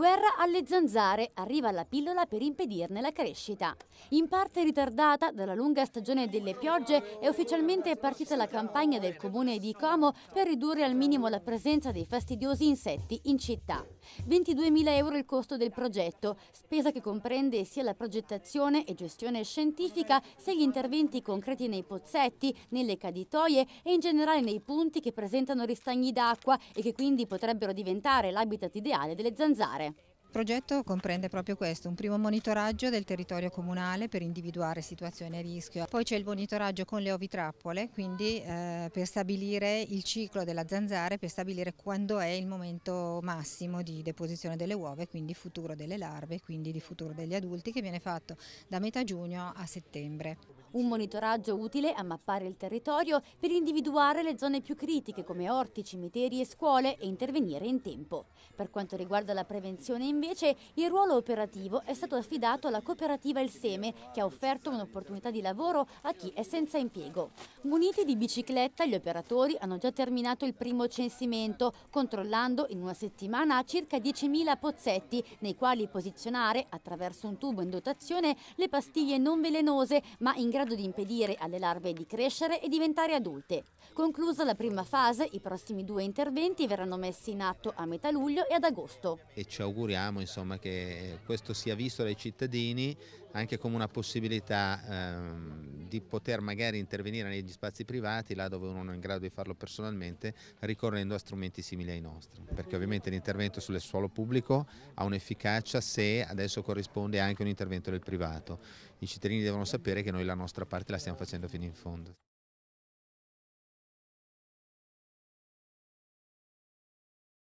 Guerra alle zanzare, arriva la pillola per impedirne la crescita. In parte ritardata dalla lunga stagione delle piogge è ufficialmente partita la campagna del comune di Como per ridurre al minimo la presenza dei fastidiosi insetti in città. 22.000 euro il costo del progetto, spesa che comprende sia la progettazione e gestione scientifica, sia gli interventi concreti nei pozzetti, nelle caditoie e in generale nei punti che presentano ristagni d'acqua e che quindi potrebbero diventare l'habitat ideale delle zanzare. Il progetto comprende proprio questo, un primo monitoraggio del territorio comunale per individuare situazioni a rischio, poi c'è il monitoraggio con le ovitrappole, quindi eh, per stabilire il ciclo della zanzara, per stabilire quando è il momento massimo di deposizione delle uova quindi futuro delle larve, quindi di futuro degli adulti che viene fatto da metà giugno a settembre. Un monitoraggio utile a mappare il territorio per individuare le zone più critiche come orti, cimiteri e scuole e intervenire in tempo. Per quanto riguarda la prevenzione invece, il ruolo operativo è stato affidato alla cooperativa Il Seme che ha offerto un'opportunità di lavoro a chi è senza impiego. Muniti di bicicletta, gli operatori hanno già terminato il primo censimento, controllando in una settimana circa 10.000 pozzetti nei quali posizionare, attraverso un tubo in dotazione, le pastiglie non velenose ma in grado grado di impedire alle larve di crescere e diventare adulte. Conclusa la prima fase, i prossimi due interventi verranno messi in atto a metà luglio e ad agosto. E ci auguriamo insomma, che questo sia visto dai cittadini anche come una possibilità ehm, di poter magari intervenire negli spazi privati là dove uno non è in grado di farlo personalmente ricorrendo a strumenti simili ai nostri perché ovviamente l'intervento sul suolo pubblico ha un'efficacia se adesso corrisponde anche un intervento del privato i cittadini devono sapere che noi la nostra nostra parte la stiamo facendo fino in fondo.